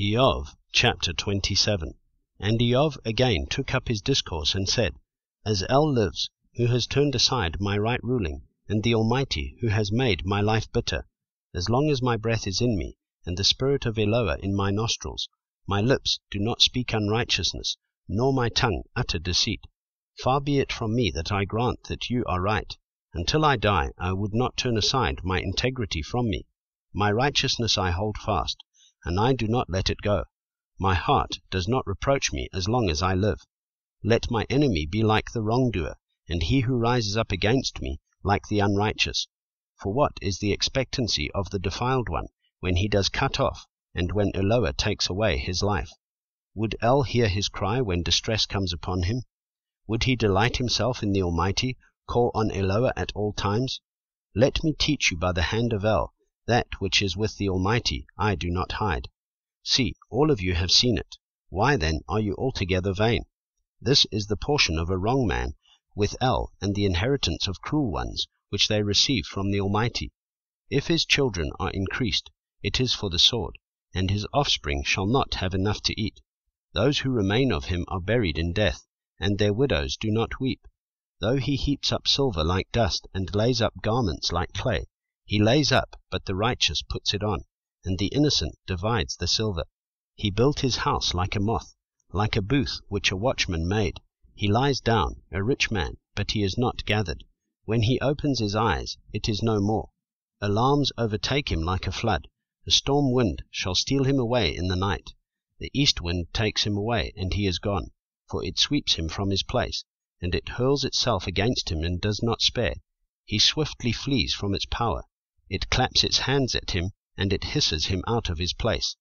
Yov, Chapter 27 And Yov again took up his discourse, and said, As El lives, who has turned aside my right ruling, and the Almighty, who has made my life bitter, as long as my breath is in me, and the spirit of Eloah in my nostrils, my lips do not speak unrighteousness, nor my tongue utter deceit. Far be it from me that I grant that you are right. Until I die I would not turn aside my integrity from me. My righteousness I hold fast and I do not let it go. My heart does not reproach me as long as I live. Let my enemy be like the wrongdoer, and he who rises up against me like the unrighteous. For what is the expectancy of the defiled one, when he does cut off, and when Eloah takes away his life? Would El hear his cry when distress comes upon him? Would he delight himself in the Almighty, call on Eloah at all times? Let me teach you by the hand of El. That which is with the Almighty I do not hide. See, all of you have seen it. Why, then, are you altogether vain? This is the portion of a wrong man with El and the inheritance of cruel ones which they receive from the Almighty. If his children are increased, it is for the sword, and his offspring shall not have enough to eat. Those who remain of him are buried in death, and their widows do not weep. Though he heaps up silver like dust, and lays up garments like clay he lays up, but the righteous puts it on, and the innocent divides the silver. He built his house like a moth, like a booth which a watchman made. He lies down, a rich man, but he is not gathered. When he opens his eyes, it is no more. Alarms overtake him like a flood. A storm wind shall steal him away in the night. The east wind takes him away, and he is gone, for it sweeps him from his place, and it hurls itself against him and does not spare. He swiftly flees from its power. It claps its hands at him and it hisses him out of his place.